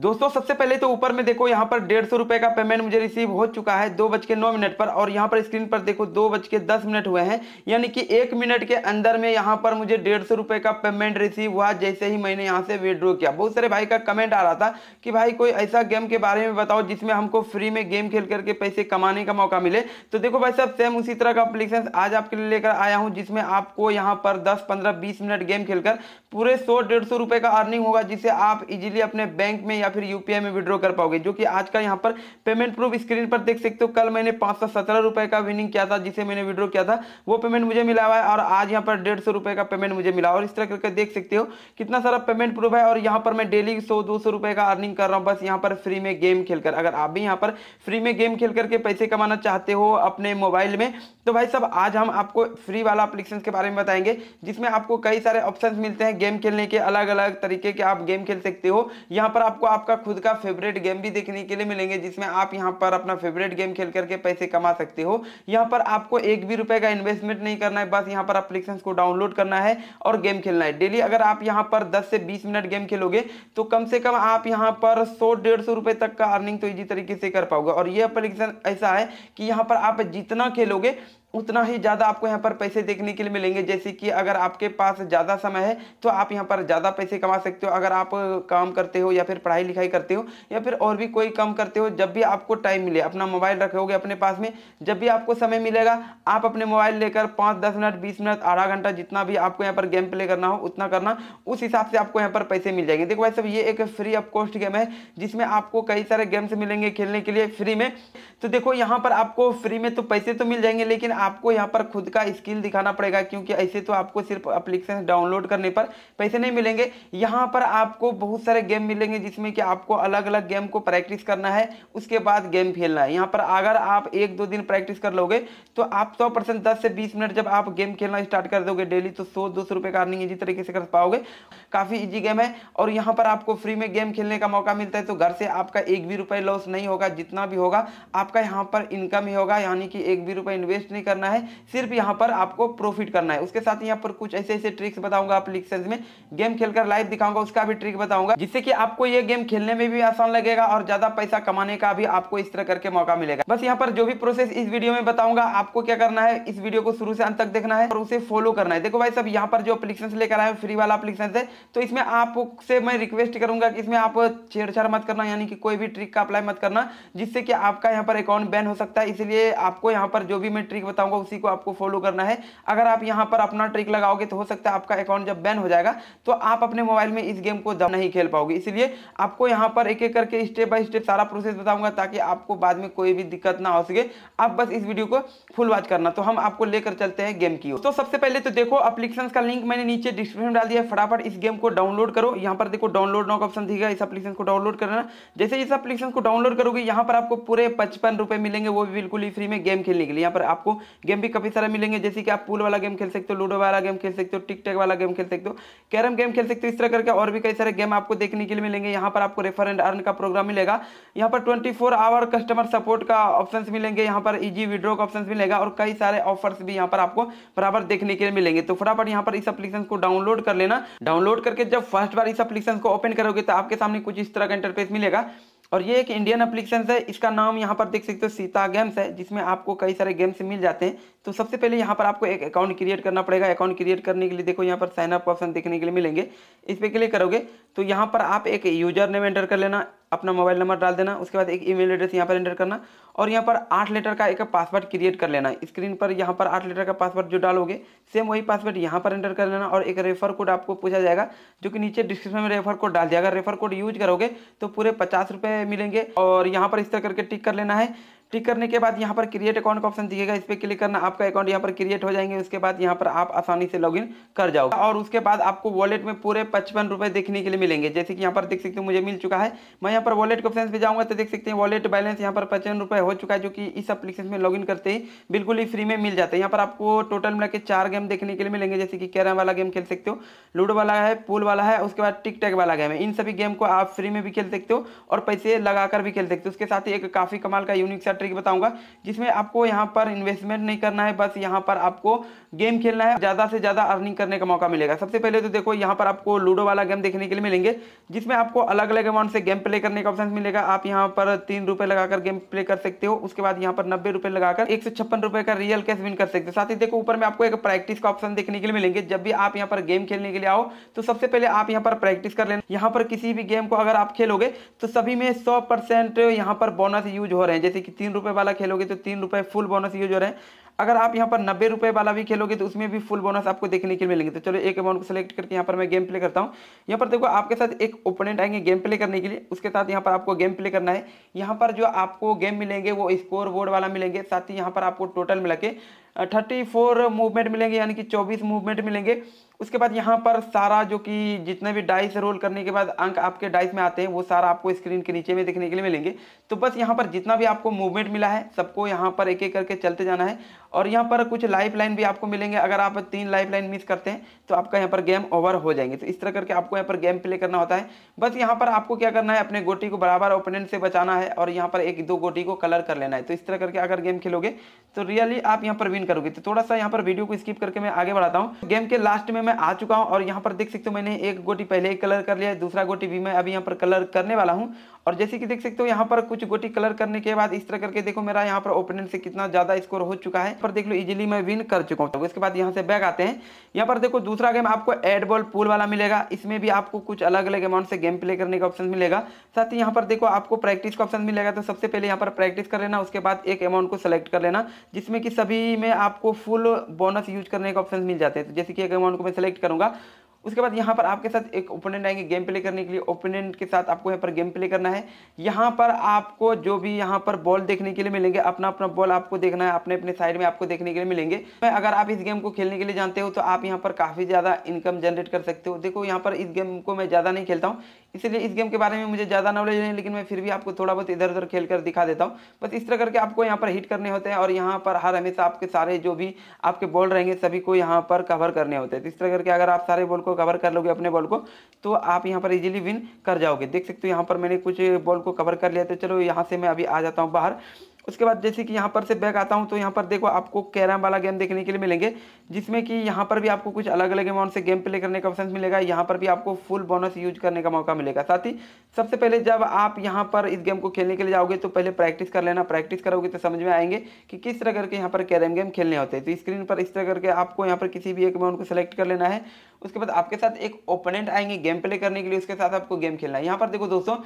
दोस्तों सबसे पहले तो ऊपर में देखो यहाँ पर डेढ़ सौ रुपए का पेमेंट मुझे रिसीव हो चुका है दो बज के नौ मिनट पर और यहाँ पर स्क्रीन पर देखो दो बज के दस मिनट हुए हैं यानी कि एक मिनट के अंदर में यहाँ पर मुझे डेढ़ सौ रुपए का पेमेंट रिसीव हुआ जैसे ही मैंने यहाँ से विड्रॉ किया बहुत सारे भाई का कमेंट आ रहा था कि भाई कोई ऐसा गेम के बारे में बताओ जिसमें हमको फ्री में गेम खेल करके पैसे कमाने का मौका मिले तो देखो भाई साहब सेम उसी तरह का अप्लीकेशन आज आपके लिए लेकर आया हूँ जिसमें आपको यहाँ पर दस पंद्रह बीस मिनट गेम खेलकर पूरे सौ डेढ़ सौ रुपए का अर्निंग होगा जिसे आप इजिली अपने बैंक में या या फिर यूपीआई में विड्रॉ कर पाओगे जो कि आज का यहाँ पर पेमेंट प्रूफ स्क्रीन पर देख सकते हो कल मैंने पांच सौ सत्रह रुपये का विनिंग किया था जिसे मैंने विड्रॉ किया था वो पेमेंट मुझे मिला हुआ है और आज यहाँ पर डेढ़ सौ रुपये का पेमेंट मुझे मिला और इस तरह करके देख सकते हो कितना सारा पेमेंट प्रूफ है और यहाँ पर मैं डेली सौ दो सौ रुपये का अर्निंग कर रहा हूँ बस यहाँ पर फ्री में गेम खेलकर अगर आप भी यहाँ पर फ्री में गेम खेल करके पैसे कमाना चाहते हो अपने मोबाइल में तो भाई सब आज हम आपको फ्री वाला अप्लीकेशन के बारे में बताएंगे जिसमें आपको कई सारे ऑप्शन मिलते हैं गेम खेलने के अलग अलग तरीके के आप गेम खेल सकते हो यहाँ पर आपको आप आपका खुद का फेवरेट गेम भी देखने के लिए मिलेंगे जिसमें आप यहाँ पर अपना फेवरेट गेम खेल करके पैसे कमा सकते हो यहाँ पर आपको एक भी रुपए का इन्वेस्टमेंट नहीं करना है बस यहाँ पर अप्लीकेशन को डाउनलोड करना है और गेम खेलना है डेली अगर आप यहाँ पर दस से बीस मिनट गेम खेलोगे तो कम से कम आप यहाँ पर सौ डेढ़ सौ रुपए तक का अर्निंग तो इजी तरीके से कर पाओगे और ये अप्लीकेशन ऐसा है कि यहाँ पर आप जितना खेलोगे उतना ही ज़्यादा आपको यहाँ पर पैसे देखने के लिए मिलेंगे जैसे कि अगर आपके पास ज़्यादा समय है तो आप यहाँ पर ज़्यादा पैसे कमा सकते हो अगर आप काम करते हो या फिर पढ़ाई लिखाई करते हो या फिर और भी कोई काम करते हो जब भी आपको टाइम मिले अपना मोबाइल रखोगे अपने पास में जब भी आपको समय मिलेगा आप अपने मोबाइल लेकर पाँच दस मिनट बीस मिनट आधा घंटा जितना भी आपको यहाँ पर गेम प्ले करना हो उतना करना उस हिसाब से आपको यहाँ पर पैसे मिल जाएंगे देखो भाई सब ये एक फ्री ऑफ कॉस्ट गेम है जिसमें आपको कई सारे गेम्स मिलेंगे खेलने के लिए फ्री में तो देखो यहाँ पर आपको फ्री में तो पैसे तो मिल जाएंगे लेकिन आपको यहाँ पर खुद का स्किल दिखाना पड़ेगा क्योंकि ऐसे तो आपको सिर्फ अप्लीकेशन डाउनलोड करने पर पैसे नहीं मिलेंगे यहाँ पर आपको बहुत सारे गेम मिलेंगे जिसमें कि आपको अलग अलग गेम को प्रैक्टिस करना है उसके बाद गेम खेलना है यहाँ पर अगर आप एक दो दिन प्रैक्टिस कर लोगे तो आप सौ परसेंट दस से बीस मिनट जब आप गेम खेलना स्टार्ट कर दोगे डेली तो सौ दो सौ रुपये का अर्निंग इजी तरीके से कर पाओगे काफ़ी ईजी गेम है और यहाँ पर आपको फ्री में गेम खेलने का मौका मिलता है तो घर से आपका एक भी रुपये लॉस नहीं होगा जितना भी होगा आपका यहाँ पर इनकम ही होगा यानी कि एक भी रुपये इन्वेस्ट नहीं करना है सिर्फ यहाँ पर आपको प्रॉफिट करना है उसके साथ यहाँ पर कुछ ऐसे ऐसे ट्रिक्स बताऊंगा आप एप्लीकेशन में गेम खेलकर लाइव दिखाऊंगा उसका भी ट्रिक बताऊंगा जिससे कि आपको ये गेम खेलने में भी आसान लगेगा और ज्यादा पैसा कमाने का भी आपको इस तरह करके मौका मिलेगा बस यहाँ पर जो भी प्रोसेस इस वीडियो में बताऊंगा आपको क्या करना है इस वीडियो को शुरू से अंत तक देखना है और उसे फॉलो करना है देखो भाई सब यहाँ पर जो एप्लीकेशन लेकर आए फ्री वाला एप्लीकेशन है तो इसमें आपसे मैं रिक्वेस्ट करूंगा कि इसमें आप छेड़छाड़ मत करना यानी कि कोई भी ट्रिक का अप्लाई मत करना जिससे कि आपका यहाँ पर अकाउंट बैन हो सकता है इसलिए आपको यहाँ पर जो भी मैं ट्रिक बता बताऊंगा उसी को आपको फॉलो करना है अगर आप यहाँ पर अपना ट्रिक लगाओगे तो हो सकता है आपका अकाउंट जब बैन हो जाएगा तो आप अपने मोबाइल में इस गेम को जब नहीं खेल पाओगे इसलिए आपको यहाँ पर एक एक करके स्टेप बाय स्टेप सारा प्रोसेस बताऊंगा ताकि आपको बाद में कोई भी दिक्कत ना हो सके आप बस इस वीडियो को फुल वॉच करना तो हम आपको लेकर चलते हैं गेम की तो सबसे पहले तो देखो अप्लीकेशन का लिंक मैंने नीचे डिस्क्रिप्शन डाल दिया फटाफट इस गेम को डाउनलोड करो यहाँ पर देखो डाउनलोड नॉक का ऑप्शन दिखेगा इस एप्लीकेशन को डाउनलोड करना जैसे इस एप्लीकेशन को डाउनलोड करोगे यहाँ पर आपको पूरे पचपन रुपए मिलेंगे वो भी बिल्कुल ही फ्री में गेम खेलने के लिए यहाँ पर आपको गेम भी काफ़ी सारे मिलेंगे जैसे कि आप पुल वाला गेम खेल सकते हो लूडो वाला गेम खेल सकते हो टिक टेक वाला गेम खेल सकते हो कैरम गेम खेल सकते हो इस तरह करके और भी कई सारे गेम आपको देखने के लिए मिलेंगे यहाँ पर आपको रेफर एंड अर्न का प्रोग्राम मिलेगा यहाँ पर ट्वेंटी आवर कस्टमर सपोर्ट का ऑप्शन मिलेंगे यहाँ पर ईजी विड्रो का ऑप्शन मिलेगा और कई सारे ऑफर्स भी यहाँ पर आपको बराबर देखने के लिए मिलेंगे तो फटाफट यहाँ पर इस अपलीकेशन को डाउनलोड कर लेना डाउनलोड करके जब फर्स्ट बार इस अपलीकेशन को ओपन करोगे तो आपके सामने कुछ इस तरह का इंटरफेस मिलेगा और ये एक इंडियन अप्लीकेशन है इसका नाम यहाँ पर देख सकते हो सीता गेम्स है जिसमें आपको कई सारे गेम्स मिल जाते हैं तो सबसे पहले यहाँ पर आपको एक अकाउंट क्रिएट करना पड़ेगा अकाउंट क्रिएट करने के लिए देखो यहाँ पर साइनअप ऑप्शन देखने के लिए मिलेंगे इस पर क्लिक करोगे तो यहाँ पर आप एक यूजर नेम एंटर कर लेना अपना मोबाइल नंबर डाल देना उसके बाद एक ईमेल एड्रेस यहाँ पर एंटर करना और यहाँ पर आठ लेटर का एक पासवर्ड क्रिएट कर लेना स्क्रीन पर यहाँ पर आठ लेटर का पासवर्ड जो डालोगे सेम वही पासवर्ड यहाँ पर एंटर कर लेना और एक रेफर कोड आपको पूछा जाएगा जो कि नीचे डिस्क्रिप्शन में रेफर कोड डाल दिया अगर रेफर कोड यूज करोगे तो पूरे पचास मिलेंगे और यहाँ पर इस तरह करके टिक कर लेना है क्लिक करने के बाद यहाँ पर क्रिएट अकाउंट का ऑप्शन दिखेगा इस पर क्लिक करना आपका अकाउंट यहाँ पर क्रिएट हो जाएंगे उसके बाद यहाँ पर आप आसानी से लॉगिन कर जाओगे और उसके बाद आपको वॉलेट में पूरे पचपन रुपये देखने के लिए मिलेंगे जैसे कि यहाँ पर देख सकते हो मुझे मिल चुका है मैं यहाँ पर वॉलेट के ऑप्शन पर जाऊँगा तो देख सकते हैं वॉलेट बैलेंस यहाँ पर पचपन हो चुका है जो कि इस अपलीकेशन में लॉगिन करते ही बिल्कुल ही फ्री में मिल जाता है यहाँ पर आपको टोटल मिला के चार गेम देखने के लिए मिलेंगे जैसे कि कैरम वाला गेम खेल सकते हो लूडो वाला है पुल वाला है उसके बाद टिक टैक वाला गेम है इन सभी गेम को आप फ्री में भी खेल सकते हो और पैसे लगाकर भी खेल सकते हो उसके साथ ही एक काफ़ी कमाल का यूनिक सेट ट्रिक बताऊंगा जिसमें आपको यहाँ पर इन्वेस्टमेंट नहीं करना है बस यहाँ पर आपको गेम खेलना है ज़्यादा से ज़्यादा अर्निंग करने का मौका मिलेगा सबसे पहले तो देखो यहाँ पर आपको लूडो वाला गेम देखने के लिए मिलेंगे जिसमें आपको अलग अलग अमाउंट से गेम प्ले करने का ऑप्शन मिलेगा आप यहाँ पर तीन रुपए लगाकर गेम प्ले कर सकते हो उसके बाद यहाँ पर नब्बे रुपए लगाकर एक सौ छप्पन रुपये का रियल कैश विन कर सकते हो साथ ही देखो ऊपर में आपको एक प्रैक्टिस का ऑप्शन देखने के लिए मिलेंगे जब भी आप यहाँ पर गेम खेलने के लिए आओ तो सबसे पहले आप यहाँ पर प्रैक्टिस कर लेना यहाँ पर किसी भी गेम को अगर आप खेलोगे तो सभी में सौ परसेंट यहाँ पर बोनस यूज हो रहे हैं जैसे कि तीन तीन रुपए वाला खेलोगे तो तीन रुपए फुल बोनस यूज हो रहे हैं अगर आप यहाँ पर नब्बे रुपए वाला भी खेलोगे तो उसमें भी फुल बोनस आपको देखने के लिए मिलेंगे तो चलो एक अमाउंट को सिलेक्ट करके यहाँ पर मैं गेम प्ले करता हूँ यहाँ पर देखो आपके साथ एक ओपोनेंट आएंगे गेम प्ले करने के लिए उसके साथ यहाँ पर आपको गेम प्ले करना है यहाँ पर जो आपको गेम मिलेंगे वो स्कोर बोर्ड वाला मिलेंगे साथ ही यहाँ पर आपको टोटल मिला के थर्टी फोर मूवमेंट मिलेंगे यानी कि चौबीस मूवमेंट मिलेंगे उसके बाद यहाँ पर सारा जो कि जितने भी डाइस रोल करने के बाद अंक आपके डाइस में आते हैं वो सारा आपको स्क्रीन के नीचे में देखने के लिए मिलेंगे तो बस यहाँ पर जितना भी आपको मूवमेंट मिला है सबको यहाँ पर एक एक करके चलते जाना है और यहाँ पर कुछ लाइफ लाइन भी आपको मिलेंगे अगर आप तीन लाइफ लाइन मिस करते हैं तो आपका यहाँ पर गेम ओवर हो जाएंगे तो इस तरह करके आपको यहाँ पर गेम प्ले करना होता है बस यहाँ पर आपको क्या करना है अपने गोटी को बराबर ओपोनेंट से बचाना है और यहाँ पर एक दो गोटी को कलर कर लेना है तो इस तरह करके अगर गेम खेलोगे तो रियली आप यहाँ पर विन करोगे तो थोड़ा सा यहाँ पर वीडियो को स्किप करके मैं आगे बढ़ाता हूँ गेम के लास्ट में मैं आ चुका हूँ और यहाँ पर देख सकते हो मैंने एक गोटी पहले ही कलर कर लिया दूसरा गोटी भी मैं अभी यहाँ पर कलर करने वाला हूँ और जैसे कि देख सकते हो यहाँ पर कुछ गोटी कलर करने के बाद इस तरह करके देखो मेरा यहाँ पर ओपोनेंट से कितना ज्यादा स्कोर हो चुका है पर देख लो इजिली मैं विन कर चुका हूँ उसके बाद यहाँ से बैग आते हैं यहाँ पर देखो दूसरा गेम आपको एड बॉल पुल वाला मिलेगा इसमें भी आपको कुछ अलग अलग अमाउंट से गेम प्ले करने का ऑप्शन मिलेगा साथ ही यहाँ पर देखो आपको प्रैक्टिस का ऑप्शन मिलेगा तो सबसे पहले यहाँ पर प्रैक्टिस कर लेना उसके बाद एक अमाउंट को सिलेक्ट कर लेना जिसमें कि सभी में में आपको फुल बोनस यूज करने का ऑप्शन मिल जाते हैं तो जैसे कि अगर अमाउंट को मैं सेलेक्ट करूंगा उसके बाद यहाँ पर आपके साथ एक ओपोनेंट आएंगे गेम प्ले करने के लिए ओपोनेंट के साथ आपको यहाँ पर गेम प्ले करना है यहाँ पर आपको जो भी यहाँ पर बॉल देखने के लिए मिलेंगे अपना अपना बॉल आपको देखना है अपने अपने साइड में आपको देखने के लिए मिलेंगे अगर आप इस गेम को खेलने के लिए जानते हो तो आप यहाँ पर काफ़ी ज़्यादा इनकम जनरेट कर सकते हो देखो यहाँ पर इस गेम को मैं ज़्यादा नहीं खेलता हूँ इसलिए इस गेम के बारे में मुझे ज़्यादा नॉलेज नहीं लेकिन मैं फिर भी आपको थोड़ा बहुत इधर उधर खेल कर दिखा देता हूँ बस इस तरह करके आपको यहाँ पर हिट करने होते हैं और यहाँ पर हर हमेशा आपके सारे जो भी आपके बॉल रहेंगे सभी को यहाँ पर कवर करने होते हैं तो इस तरह करके अगर आप सारे बॉल को कवर कर लोगे अपने बॉल को तो आप यहाँ पर ईजिली विन कर जाओगे देख सकते हो यहाँ पर मैंने कुछ बॉल को कवर कर लिया तो चलो यहाँ से मैं अभी आ जाता हूँ बाहर उसके बाद जैसे कि यहाँ पर से बैक आता हूँ तो यहाँ पर देखो आपको कैरम वाला गेम देखने के लिए मिलेंगे जिसमें कि यहाँ पर भी आपको कुछ अलग अलग अमाउंट से गेम प्ले करने का ऑप्शन मिलेगा यहाँ पर भी आपको फुल बोनस यूज करने का मौका मिलेगा साथ ही सबसे पहले जब आप यहाँ पर इस गेम को खेलने के लिए जाओगे तो पहले प्रैक्टिस कर लेना प्रैक्टिस करोगे तो समझ में आएंगे कि किस तरह करके यहाँ पर कैरम गेम खेलने होते हैं तो स्क्रीन पर इस तरह करके आपको यहाँ पर किसी भी एक अमाउंट को सिलेक्ट कर लेना है उसके बाद आपके साथ एक ओपोनेंट आएंगे गेम प्ले करने के लिए उसके साथ आपको गेम खेलना है यहाँ पर देखो दोस्तों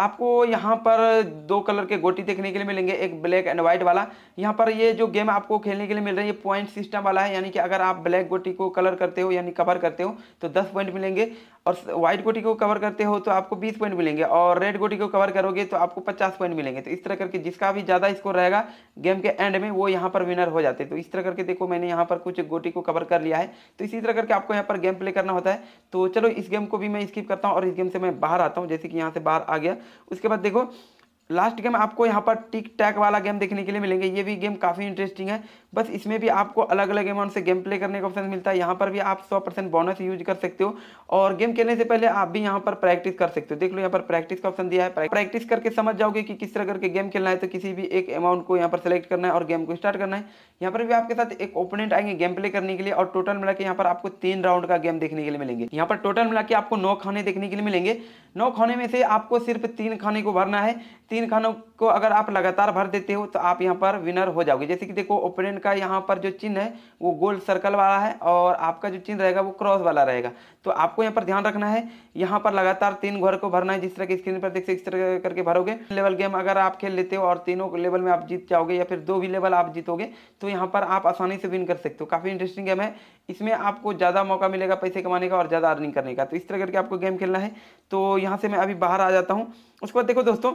आपको यहाँ पर दो कलर के गोटी देखने के लिए मिलेंगे एक ब्लैक एंड व्हाइट वाला यहाँ पर ये जो गेम आपको खेलने के लिए मिल रही है पॉइंट सिस्टम वाला है यानी कि अगर आप ब्लैक गोटी को कलर करते हो यानी कवर करते हो तो दस पॉइंट मिलेंगे और व्हाइट गोटी को कवर करते हो तो आपको बीस पॉइंट मिलेंगे और रेड गोटी को कवर करोगे तो आपको पचास पॉइंट मिलेंगे तो इस तरह करके जिसका भी ज़्यादा स्कोर रहेगा गेम के एंड में वो यहाँ पर विनर हो जाते हैं तो इस तरह करके देखो मैंने यहाँ पर कुछ गोटी को कवर कर लिया है तो इसी तरह करके आपको यहाँ पर गेम प्ले करना होता है तो चलो इस गेम को भी मैं स्किप करता हूँ और इस गेम से मैं बाहर आता हूँ जैसे कि यहाँ से बाहर आ गया उसके बाद देखो लास्ट गेम आपको यहाँ पर टिक टैक वाला गेम देखने के लिए मिलेंगे ये भी गेम काफ़ी इंटरेस्टिंग है बस इसमें भी आपको अलग अलग अमाउंट से गेम प्ले करने का ऑप्शन मिलता है यहाँ पर भी आप 100 परसेंट बोनस यूज कर सकते हो और गेम खेलने से पहले आप भी यहाँ पर प्रैक्टिस कर सकते हो देख लो यहाँ पर प्रैक्टिस का ऑप्शन दिया है प्रैक्टिस करके समझ जाओगे कि किस तरह करके गेम खेलना है तो किसी भी एक अमाउंट को यहाँ पर सेलेक्ट करना है और गेम को स्टार्ट करना है यहाँ पर भी आपके साथ एक ओपोनेंट आएंगे गेम प्ले करने के लिए और टोटल मिला के यहाँ पर आपको तीन राउंड का गेम देखने के लिए मिलेंगे यहाँ पर टोटल मिला के आपको नौ खाने देखने के लिए मिलेंगे नौ खाने में से आपको सिर्फ तीन खाने को भरना है तीन खानों को अगर आप लगातार भर देते हो तो आप यहाँ पर विनर हो जाओगे जैसे कि देखो ओपोनेंट का यहाँ पर जो चिन्ह है वो गोल सर्कल वाला है और आपका जो चिन्ह रहेगा वो क्रॉस वाला रहेगा तो आपको यहाँ पर ध्यान रखना है यहाँ पर लगातार तीन घर को भरना है जिस तरह की स्क्रीन पर देख सकते इस तरह करके भरोगे लेवल गेम अगर आप खेल लेते हो और तीनों लेवल में आप जीत जाओगे या फिर दो भी लेवल आप जीतोगे तो यहाँ पर आप आसानी से विन कर सकते हो काफ़ी इंटरेस्टिंग गेम है इसमें आपको ज़्यादा मौका मिलेगा पैसे कमाने का और ज़्यादा अर्निंग करने का तो इस तरह करके आपको गेम खेलना है तो यहाँ से मैं अभी बाहर आ जाता हूँ उसके बाद देखो दोस्तों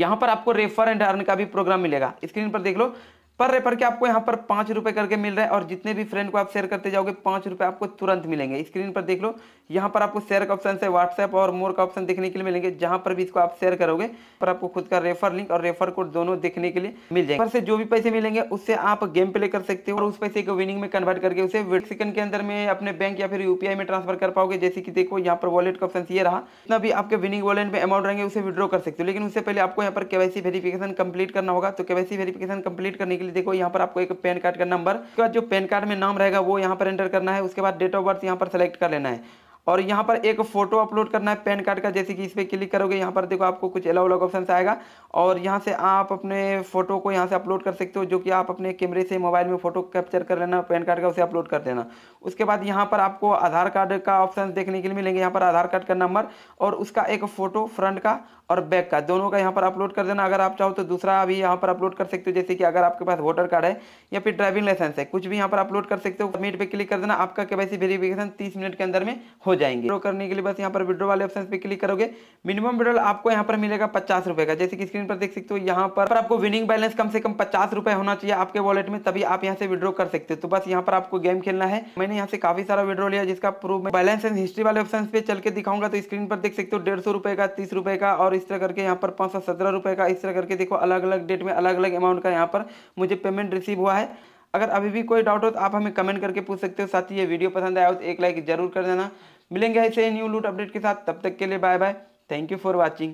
यहां पर आपको रेफर एंड अर्न का भी प्रोग्राम मिलेगा स्क्रीन पर देख लो पर रेफर के आपको यहाँ पर पाँच रुपये करके मिल रहा है और जितने भी फ्रेंड को आप शेयर करते जाओगे पाँच रुपये आपको तुरंत मिलेंगे स्क्रीन पर देख लो यहाँ पर आपको शेयर का ऑप्शन है व्हाट्सएप और मोर का ऑप्शन देखने के लिए मिलेंगे जहाँ पर भी इसको आप शेयर करोगे पर आपको खुद का रेफर लिंक और रेफर कोड दोनों देखने के लिए मिल जाएंगे से जो भी पैसे मिलेंगे उससे आप गेम प्ले कर सकते हो और उस पैसे को विनिंग में कन्वर्ट करके उसे सेकंड के अंदर में अपने बैंक या फिर यूपीआई में ट्रांसफर कर पाओगे जैसे कि देखो यहाँ पर वॉलेट का ऑप्शन ये रहा जितना भी आपके विनिंग वॉलेट में अमाउंट रहेंगे उसे विड्रॉ कर सकते हो लेकिन उससे पहले आपको यहाँ पर केवाईसी वेरीफिकेशन कंप्लीट करना होगा तो केवाईसी वेरीफिकेशन कंप्लीट करने के लिए देखो यहाँ पर आपको एक पैन कार्ड का नंबर उसके बाद जो पैन कार्ड में नाम रहेगा वो यहाँ पर एंटर करना है उसके बाद डेट ऑफ बर्थ यहाँ पर सेलेक्ट कर लेना है और यहाँ पर एक फोटो अपलोड करना है पैन कार्ड का जैसे कि इस पर क्लिक करोगे यहाँ पर देखो आपको कुछ अलग अलग ऑप्शन आएगा और यहाँ से आप अपने फोटो को यहाँ से अपलोड कर सकते हो जो कि आप अपने कैमरे से मोबाइल में फोटो कैप्चर कर लेना पैन कार्ड का उसे अपलोड कर देना उसके बाद यहाँ पर आपको आधार कार्ड का ऑप्शन देखने के लिए मिलेंगे यहाँ पर आधार कार्ड का नंबर और उसका एक फ़ोटो फ्रंट का और बैक का दोनों का यहाँ पर अपलोड कर देना अगर आप चाहो तो दूसरा भी यहाँ पर अपलोड कर सकते हो जैसे कि अगर आपके पास वोटर कार्ड है या फिर ड्राइविंग लाइसेंस है कुछ भी यहाँ पर अपलोड कर सकते हो सबमिट पे क्लिक कर देना आपका वैसी वेरीफिकेशन तीस मिनट के अंदर में हो जाएंगे विड्रो करने के लिए बस यहाँ पर विड्रो वाले ऑप्शन पे क्लिक करोगे मिनिमम विड्रोल आपको यहाँ पर मिलेगा पचास रुपये का जैसे कि स्क्रीन पर देख सकते हो यहाँ पर आपको विनिंग बैलेंस कम से कम पचास रुपये होना चाहिए आपके वॉलेट में तभी आप यहाँ से विड्रो कर सकते हो तो बस यहाँ पर आपको गेम खेलना है मैंने यहाँ से काफी सारा विड्रो लिया जिसका प्रूफ बैलेंस एंड हिस्ट्री वाले ऑप्शन पे चल के दिखाऊंगा तो स्क्रीन पर देख सकते हो डेढ़ सौ रुपए का तीस रुपए का और इस तरह करके यहाँ पर पाँच सौ सत्रह रुपये का इस तरह करके देखो अलग अलग डेट में अलग अलग अमाउंट का यहाँ पर मुझे पेमेंट रिसीव हुआ है अगर अभी भी कोई डाउट हो तो आप हमें कमेंट करके पूछ सकते हो साथ ही ये वीडियो पसंद आया हो तो एक लाइक जरूर कर देना मिलेंगे ऐसे ही न्यू लूट अपडेट के साथ तब तक के लिए bye bye thank you for watching